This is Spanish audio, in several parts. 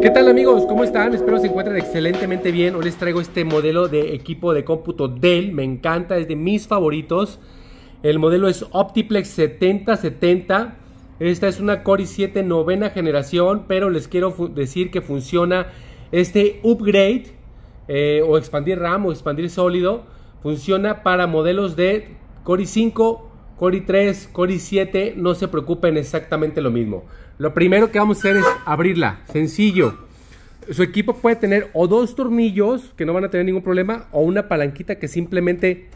¿Qué tal amigos? ¿Cómo están? Espero se encuentren excelentemente bien. Hoy les traigo este modelo de equipo de cómputo Dell. Me encanta, es de mis favoritos. El modelo es Optiplex 7070. Esta es una Core i7 novena generación, pero les quiero decir que funciona este upgrade eh, o expandir RAM o expandir sólido. Funciona para modelos de Core i5, Core 3 Core 7 no se preocupen exactamente lo mismo. Lo primero que vamos a hacer es abrirla, sencillo. Su equipo puede tener o dos tornillos que no van a tener ningún problema o una palanquita que simplemente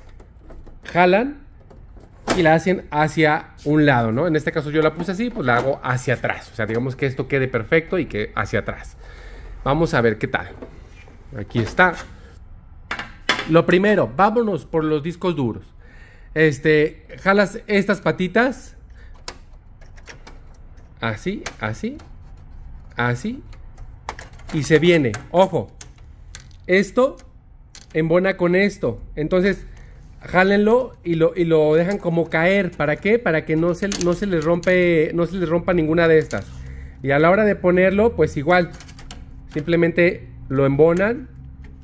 jalan y la hacen hacia un lado, ¿no? En este caso yo la puse así, pues la hago hacia atrás. O sea, digamos que esto quede perfecto y que hacia atrás. Vamos a ver qué tal. Aquí está. Lo primero, vámonos por los discos duros. Este, jalas estas patitas. Así, así, así. Y se viene. Ojo. Esto embona con esto. Entonces, jálenlo y lo, y lo dejan como caer. ¿Para qué? Para que no se, no se les rompe, no se rompa ninguna de estas. Y a la hora de ponerlo, pues igual. Simplemente lo embonan.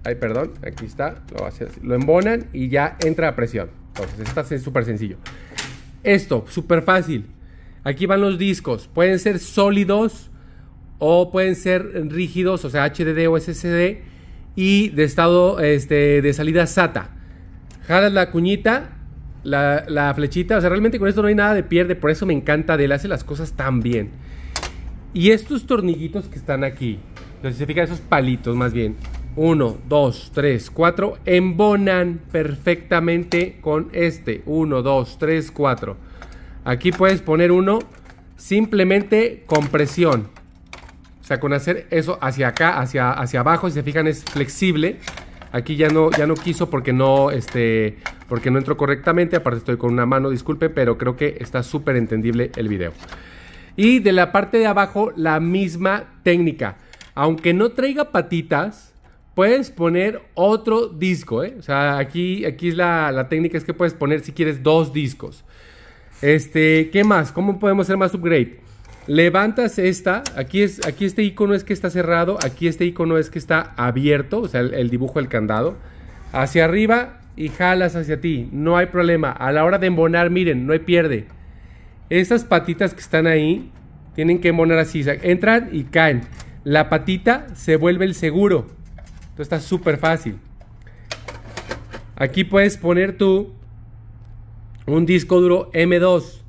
Ay, perdón, aquí está. Lo, lo embonan y ya entra a presión. Entonces, es súper sencillo. Esto, súper fácil. Aquí van los discos. Pueden ser sólidos o pueden ser rígidos, o sea, HDD o SSD. Y de estado este, de salida SATA. Jalas la cuñita, la, flechita. O sea, realmente con esto no hay nada de pierde. Por eso me encanta de él. Hace las cosas tan bien. Y estos tornillitos que están aquí. Entonces, se fijan, esos palitos más bien. 1, 2, 3, 4, embonan perfectamente con este. 1, 2, 3, 4. Aquí puedes poner uno simplemente con presión. O sea, con hacer eso hacia acá, hacia, hacia abajo, si se fijan es flexible. Aquí ya no, ya no quiso porque no, este, porque no entró correctamente. Aparte estoy con una mano, disculpe, pero creo que está súper entendible el video. Y de la parte de abajo, la misma técnica. Aunque no traiga patitas, puedes poner otro disco, ¿eh? O sea, aquí, aquí es la, técnica, es que puedes poner si quieres dos discos. Este, ¿qué más? ¿Cómo podemos hacer más upgrade? Levantas esta, aquí, es, aquí este icono es que está cerrado, aquí este icono es que está abierto, o sea, el, dibujo del candado, hacia arriba y jalas hacia ti, no hay problema. A la hora de embonar, miren, no hay pierde. Estas patitas que están ahí tienen que embonar así, entran y caen. La patita se vuelve el seguro. Entonces está súper fácil. Aquí puedes poner tú un disco duro M2.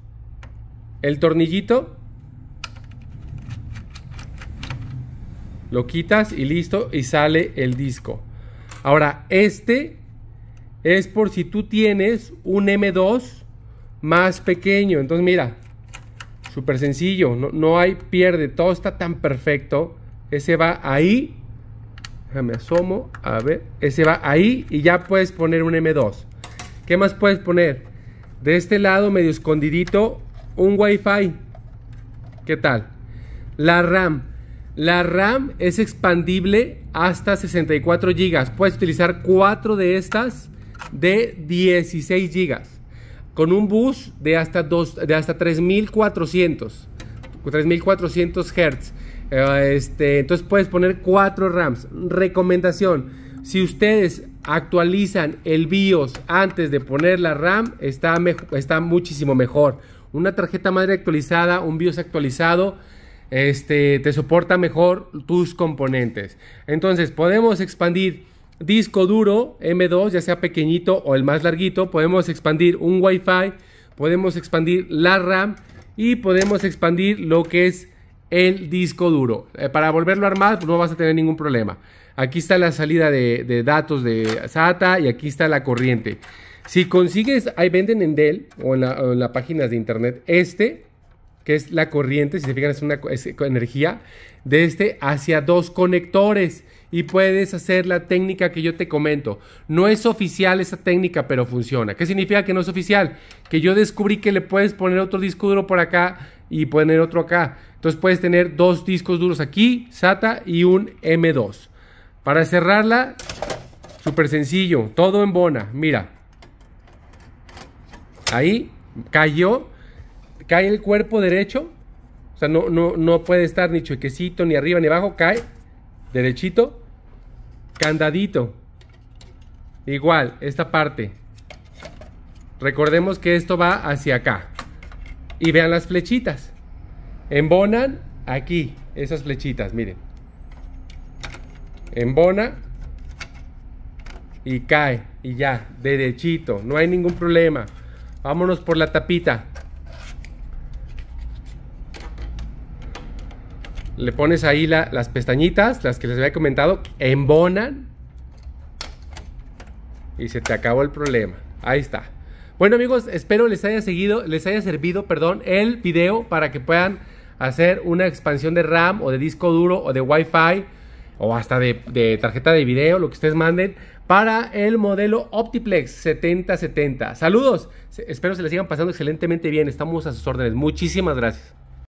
El tornillito lo quitas y listo y sale el disco. Ahora, este es por si tú tienes un M2 más pequeño. Entonces, mira, súper sencillo, no, no, hay pierde, todo está tan perfecto. Ese va ahí Déjame asomo. A ver. Ese va ahí y ya puedes poner un M2. ¿Qué más puedes poner? De este lado, medio escondidito, un Wi-Fi. ¿Qué tal? La RAM. La RAM es expandible hasta 64 GB. Puedes utilizar 4 de estas de 16 GB. Con un bus de hasta, 2, de hasta 3400. 3400 Hz. Ah, este, entonces puedes poner 4 RAMs. Recomendación, si ustedes actualizan el BIOS antes de poner la RAM, está, muchísimo mejor. Una tarjeta madre actualizada, un BIOS actualizado, este, te soporta mejor tus componentes. Entonces podemos expandir disco duro M2, ya sea pequeñito o el más larguito. Podemos expandir un Wi-Fi, podemos expandir la RAM y podemos expandir lo que es el disco duro. Eh, para volverlo a armar, no vas a tener ningún problema. Aquí está la salida de, datos de SATA y aquí está la corriente. Si consigues, ahí venden en Dell o en, la, las páginas de internet este, que es la corriente, si se fijan, es una energía de este hacia dos conectores. Y puedes hacer la técnica que yo te comento. No es oficial esa técnica, pero funciona. ¿Qué significa que no es oficial? Que yo descubrí que le puedes poner otro disco duro por acá y poner otro acá. Entonces puedes tener dos discos duros aquí, SATA y un M2. Para cerrarla, súper sencillo, todo en bona, mira. Ahí cayó, cae el cuerpo derecho, o sea, no, no, puede estar ni choquecito, ni arriba, ni abajo, cae derechito, candadito. Igual, esta parte. Recordemos que esto va hacia acá. Y vean las flechitas. Embonan aquí, esas flechitas, miren. Embona y cae y ya, derechito, no hay ningún problema. Vámonos por la tapita. Le pones ahí las pestañitas, las que les había comentado, embonan y se te acabó el problema. Ahí está. Bueno amigos, espero les haya seguido, les haya servido, perdón, el video para que puedan hacer una expansión de RAM o de disco duro o de Wi-Fi o hasta de, tarjeta de video, lo que ustedes manden, para el modelo Optiplex 7070. Saludos, espero se les sigan pasando excelentemente bien, estamos a sus órdenes. Muchísimas gracias.